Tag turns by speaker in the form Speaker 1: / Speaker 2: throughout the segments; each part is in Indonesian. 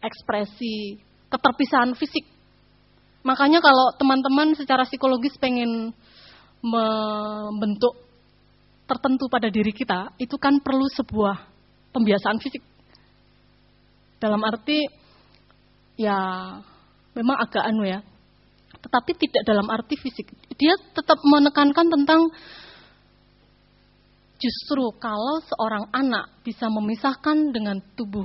Speaker 1: ekspresi keterpisahan fisik. Makanya kalau teman-teman secara psikologis pengen membentuk tertentu pada diri kita, itu kan perlu sebuah pembiasaan fisik. Dalam arti ya memang agak anu ya. Tetapi tidak dalam arti fisik. Dia tetap menekankan tentang justru kalau seorang anak bisa memisahkan dengan tubuh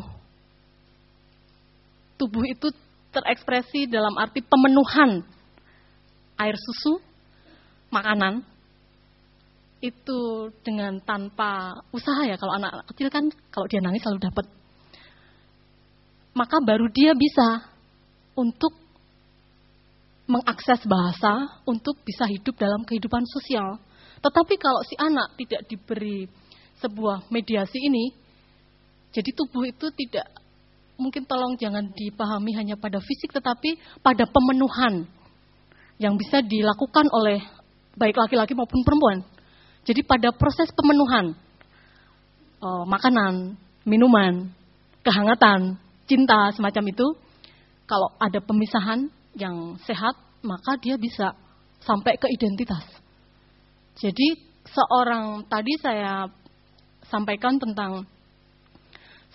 Speaker 1: tubuh itu terekspresi dalam arti pemenuhan air susu, makanan, itu dengan tanpa usaha ya kalau anak, kecil kan kalau dia nangis selalu dapat maka baru dia bisa untuk mengakses bahasa untuk bisa hidup dalam kehidupan sosial tetapi kalau si anak tidak diberi sebuah mediasi ini jadi tubuh itu tidak mungkin tolong jangan dipahami hanya pada fisik tetapi pada pemenuhan yang bisa dilakukan oleh baik laki-laki maupun perempuan. Jadi pada proses pemenuhan eh, makanan, minuman, kehangatan, cinta semacam itu, kalau ada pemisahan yang sehat maka dia bisa sampai ke identitas. Jadi seorang tadi saya sampaikan tentang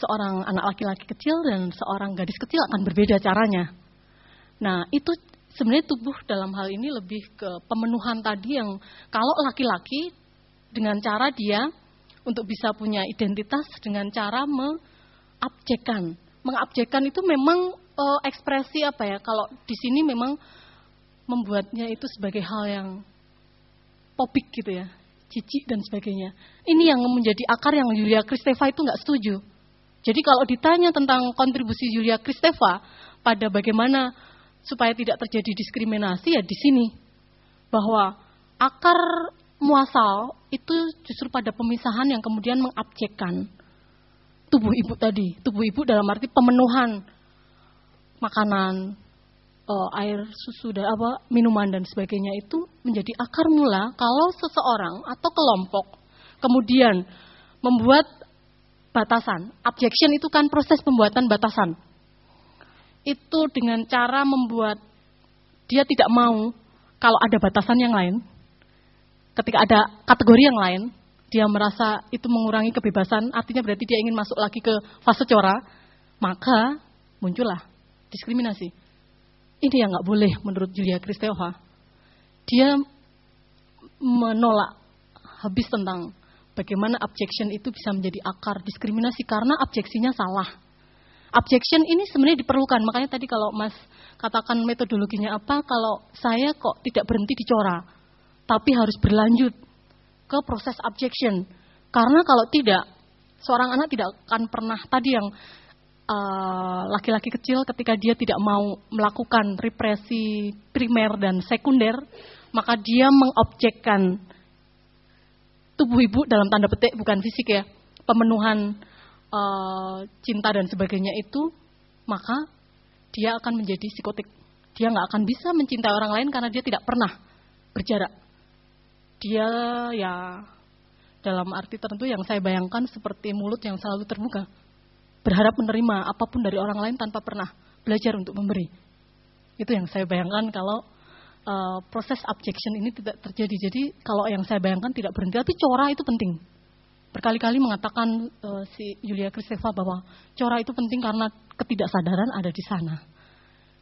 Speaker 1: seorang anak laki-laki kecil dan seorang gadis kecil akan berbeda caranya. Nah, itu sebenarnya tubuh dalam hal ini lebih ke pemenuhan tadi yang kalau laki-laki dengan cara dia untuk bisa punya identitas dengan cara mengabjekan. Mengabjekan itu memang e, ekspresi apa ya? Kalau di sini memang membuatnya itu sebagai hal yang popik gitu ya, jijik dan sebagainya. Ini yang menjadi akar yang Julia Kristeva itu nggak setuju. Jadi kalau ditanya tentang kontribusi Yulia Kristeva pada bagaimana supaya tidak terjadi diskriminasi ya di sini bahwa akar muasal itu justru pada pemisahan yang kemudian mengabjekkan tubuh ibu tadi, tubuh ibu dalam arti pemenuhan makanan, eh, air susu dan apa minuman dan sebagainya itu menjadi akar mula kalau seseorang atau kelompok kemudian membuat batasan. Objection itu kan proses pembuatan batasan. Itu dengan cara membuat dia tidak mau kalau ada batasan yang lain. Ketika ada kategori yang lain, dia merasa itu mengurangi kebebasan, artinya berarti dia ingin masuk lagi ke fase cora, maka muncullah diskriminasi. Ini yang nggak boleh menurut Julia Kristeva. Dia menolak habis tentang bagaimana objection itu bisa menjadi akar diskriminasi karena objeksinya salah. Objection ini sebenarnya diperlukan, makanya tadi kalau Mas katakan metodologinya apa, kalau saya kok tidak berhenti di cora, tapi harus berlanjut ke proses objection. Karena kalau tidak, seorang anak tidak akan pernah tadi yang eh, laki-laki uh, kecil ketika dia tidak mau melakukan represi primer dan sekunder, maka dia mengobjekkan tubuh ibu dalam tanda petik bukan fisik ya, pemenuhan uh, cinta dan sebagainya itu, maka dia akan menjadi psikotik. Dia nggak akan bisa mencintai orang lain karena dia tidak pernah berjarak. Dia ya dalam arti tertentu yang saya bayangkan seperti mulut yang selalu terbuka. Berharap menerima apapun dari orang lain tanpa pernah belajar untuk memberi. Itu yang saya bayangkan kalau uh, proses objection ini tidak terjadi. Jadi kalau yang saya bayangkan tidak berhenti, tapi cora itu penting. Berkali-kali mengatakan uh, si Julia Kristeva bahwa cora itu penting karena ketidaksadaran ada di sana.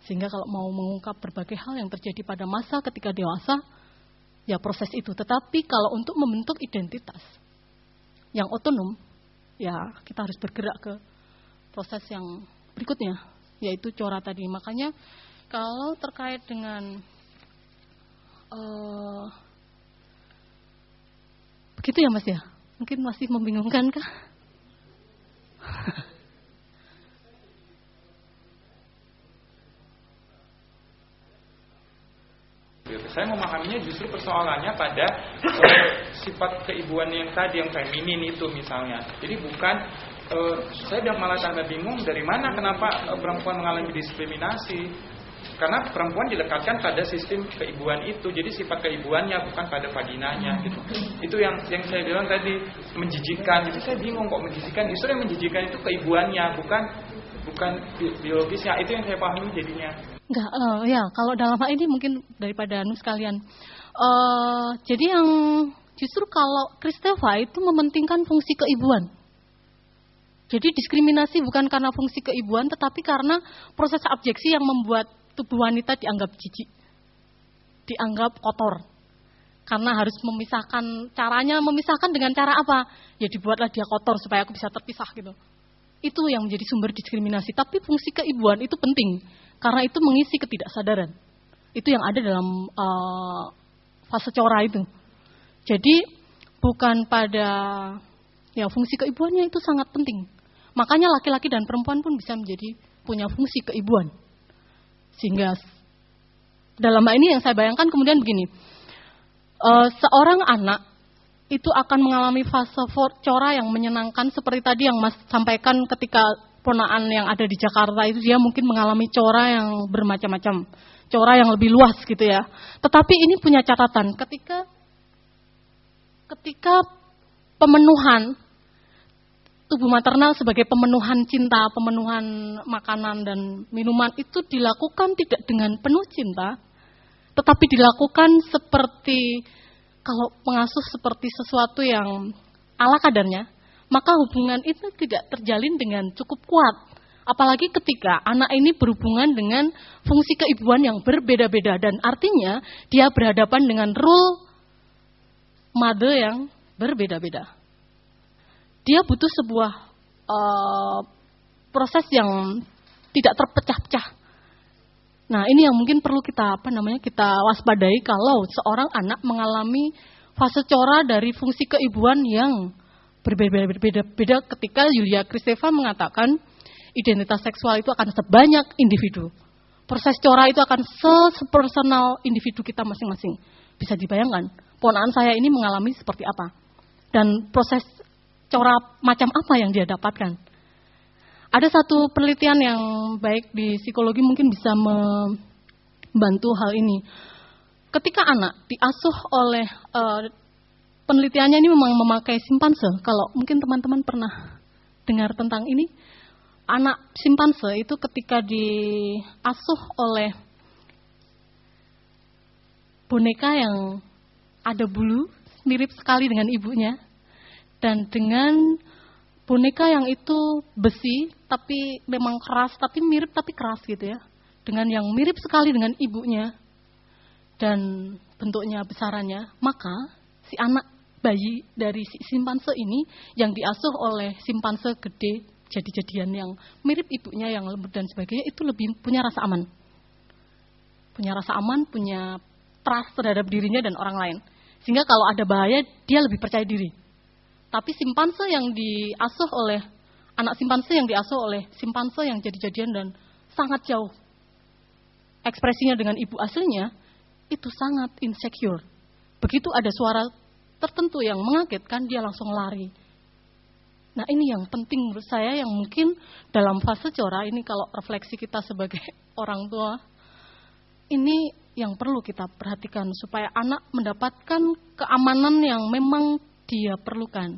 Speaker 1: Sehingga kalau mau mengungkap berbagai hal yang terjadi pada masa ketika dewasa, ya proses itu. Tetapi kalau untuk membentuk identitas yang otonom, ya kita harus bergerak ke proses yang berikutnya, yaitu cora tadi. Makanya kalau terkait dengan Eh, begitu ya Mas ya? Mungkin masih membingungkan kah? Saya memahaminya justru persoalannya pada eh, sifat keibuan yang tadi yang feminin itu misalnya. Jadi bukan uh, saya malah tanda bingung dari mana kenapa uh, perempuan mengalami diskriminasi karena perempuan dilekatkan pada sistem keibuan itu, jadi sifat keibuannya bukan pada vaginanya gitu. Itu yang yang saya bilang tadi menjijikan. Jadi saya bingung kok menjijikan. Justru yang menjijikan itu keibuannya, bukan bukan biologisnya. Itu yang saya pahami jadinya. Enggak, uh, eh, ya kalau dalam hal ini mungkin daripada anu sekalian. Uh, jadi yang justru kalau Kristeva itu mementingkan fungsi keibuan. Jadi diskriminasi bukan karena fungsi keibuan, tetapi karena proses abjeksi yang membuat tubuh wanita dianggap jijik, dianggap kotor. Karena harus memisahkan, caranya memisahkan dengan cara apa? Ya dibuatlah dia kotor supaya aku bisa terpisah gitu. Itu yang menjadi sumber diskriminasi. Tapi fungsi keibuan itu penting, karena itu mengisi ketidaksadaran. Itu yang ada dalam uh, fase cora itu. Jadi bukan pada ya fungsi keibuannya itu sangat penting. Makanya laki-laki dan perempuan pun bisa menjadi punya fungsi keibuan. Sehingga dalam hal ini yang saya bayangkan kemudian begini, uh, seorang anak itu akan mengalami fase cora yang menyenangkan seperti tadi yang Mas sampaikan ketika ponaan yang ada di Jakarta itu dia mungkin mengalami cora yang bermacam-macam, cora yang lebih luas gitu ya. Tetapi ini punya catatan ketika ketika pemenuhan tubuh maternal sebagai pemenuhan cinta, pemenuhan makanan dan minuman itu dilakukan tidak dengan penuh cinta, tetapi dilakukan seperti kalau pengasuh seperti sesuatu yang ala kadarnya, maka hubungan itu tidak terjalin dengan cukup kuat. Apalagi ketika anak ini berhubungan dengan fungsi keibuan yang berbeda-beda dan artinya dia berhadapan dengan rule mother yang berbeda-beda dia butuh sebuah uh, proses yang tidak terpecah-pecah. Nah, ini yang mungkin perlu kita apa namanya kita waspadai kalau seorang anak mengalami fase cora dari fungsi keibuan yang berbeda-beda ketika Julia Kristeva mengatakan identitas seksual itu akan sebanyak individu. Proses cora itu akan sepersonal individu kita masing-masing. Bisa dibayangkan, ponaan saya ini mengalami seperti apa. Dan proses corak macam apa yang dia dapatkan. Ada satu penelitian yang baik di psikologi mungkin bisa membantu hal ini. Ketika anak diasuh oleh uh, penelitiannya ini memang memakai simpanse. Kalau mungkin teman-teman pernah dengar tentang ini, anak simpanse itu ketika diasuh oleh boneka yang ada bulu mirip sekali dengan ibunya dan dengan boneka yang itu besi tapi memang keras tapi mirip tapi keras gitu ya dengan yang mirip sekali dengan ibunya dan bentuknya besarannya maka si anak bayi dari si simpanse ini yang diasuh oleh simpanse gede jadi-jadian yang mirip ibunya yang lembut dan sebagainya itu lebih punya rasa aman punya rasa aman punya trust terhadap dirinya dan orang lain sehingga kalau ada bahaya dia lebih percaya diri tapi simpanse yang diasuh oleh anak simpanse yang diasuh oleh simpanse yang jadi-jadian dan sangat jauh ekspresinya dengan ibu aslinya itu sangat insecure. Begitu ada suara tertentu yang mengagetkan dia langsung lari. Nah ini yang penting menurut saya yang mungkin dalam fase cora ini kalau refleksi kita sebagai orang tua ini yang perlu kita perhatikan supaya anak mendapatkan keamanan yang memang dia perlukan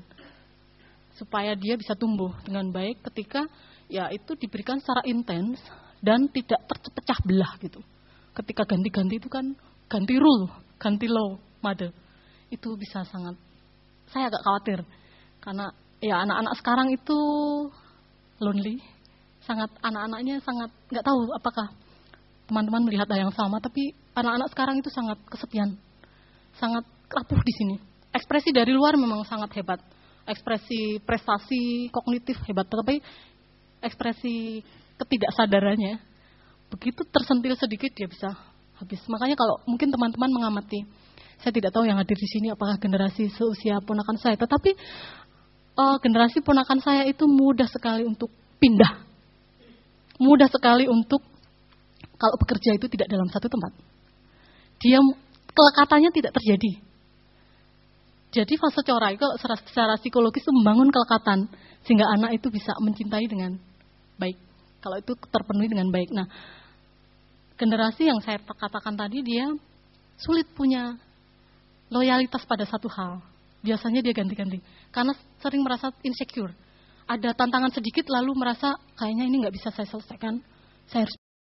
Speaker 1: supaya dia bisa tumbuh dengan baik ketika ya itu diberikan secara intens dan tidak terpecah belah gitu. Ketika ganti-ganti itu kan ganti rule, ganti law, mother. Itu bisa sangat saya agak khawatir karena ya anak-anak sekarang itu lonely, sangat anak-anaknya sangat nggak tahu apakah teman-teman melihat hal yang sama tapi anak-anak sekarang itu sangat kesepian sangat rapuh di sini ekspresi dari luar memang sangat hebat. Ekspresi prestasi kognitif hebat, tetapi ekspresi ketidaksadarannya begitu tersentil sedikit dia bisa habis. Makanya kalau mungkin teman-teman mengamati, saya tidak tahu yang hadir di sini apakah generasi seusia ponakan saya, tetapi uh, generasi ponakan saya itu mudah sekali untuk pindah, mudah sekali untuk kalau bekerja itu tidak dalam satu tempat. Dia kelekatannya tidak terjadi jadi fase cora itu secara, secara psikologis itu membangun kelekatan sehingga anak itu bisa mencintai dengan baik. Kalau itu terpenuhi dengan baik. Nah, generasi yang saya katakan tadi dia sulit punya loyalitas pada satu hal. Biasanya dia ganti-ganti karena sering merasa insecure. Ada tantangan sedikit lalu merasa kayaknya ini nggak bisa saya selesaikan. Saya harus